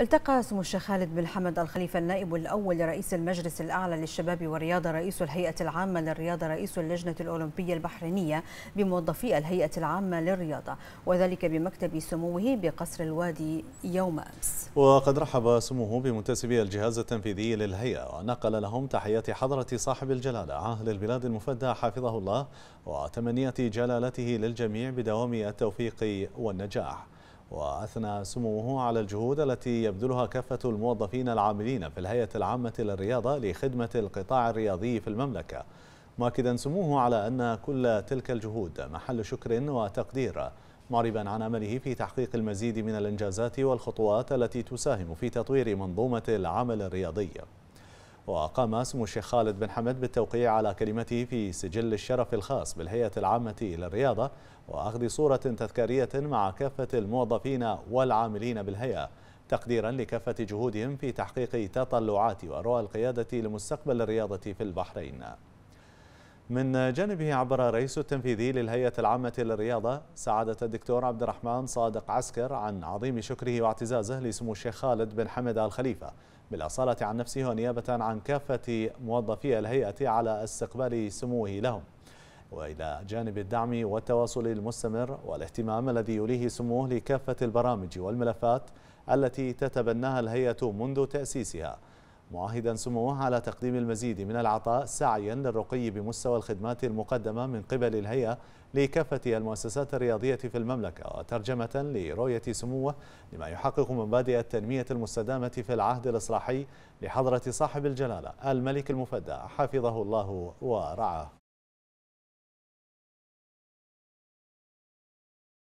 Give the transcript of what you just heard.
التقى سمو الشيخ خالد بن حمد الخليفة النائب الأول لرئيس المجلس الأعلى للشباب والرياضة رئيس الهيئة العامة للرياضة رئيس اللجنة الأولمبية البحرينية بموظفي الهيئة العامة للرياضة وذلك بمكتب سموه بقصر الوادي يوم أمس وقد رحب سموه بمنتسبي الجهاز التنفيذي للهيئة ونقل لهم تحيات حضرة صاحب الجلالة عاهل البلاد المفدى حافظه الله وتمنيات جلالته للجميع بدوام التوفيق والنجاح وأثنى سموه على الجهود التي يبذلها كافة الموظفين العاملين في الهيئة العامة للرياضة لخدمة القطاع الرياضي في المملكة مؤكدا سموه على أن كل تلك الجهود محل شكر وتقدير معربا عن عمله في تحقيق المزيد من الإنجازات والخطوات التي تساهم في تطوير منظومة العمل الرياضي وقام سمو الشيخ خالد بن حمد بالتوقيع على كلمته في سجل الشرف الخاص بالهيئة العامة للرياضة وأخذ صورة تذكارية مع كافة الموظفين والعاملين بالهيئة تقديرا لكافة جهودهم في تحقيق تطلعات ورؤى القيادة لمستقبل الرياضة في البحرين من جانبه عبر الرئيس التنفيذي للهيئة العامة للرياضة سعادة الدكتور عبد الرحمن صادق عسكر عن عظيم شكره واعتزازه لسمو الشيخ خالد بن حمد الخليفة بالأصالة عن نفسه ونيابة عن كافة موظفي الهيئة على استقبال سموه لهم وإلى جانب الدعم والتواصل المستمر والاهتمام الذي يوليه سموه لكافة البرامج والملفات التي تتبناها الهيئة منذ تأسيسها معاهدا سموه على تقديم المزيد من العطاء سعيا للرقي بمستوى الخدمات المقدمة من قبل الهيئة لكافة المؤسسات الرياضية في المملكة وترجمة لرؤية سموه لما يحقق مبادئ التنمية المستدامة في العهد الإصلاحي لحضرة صاحب الجلالة الملك المفدى حفظه الله ورعاه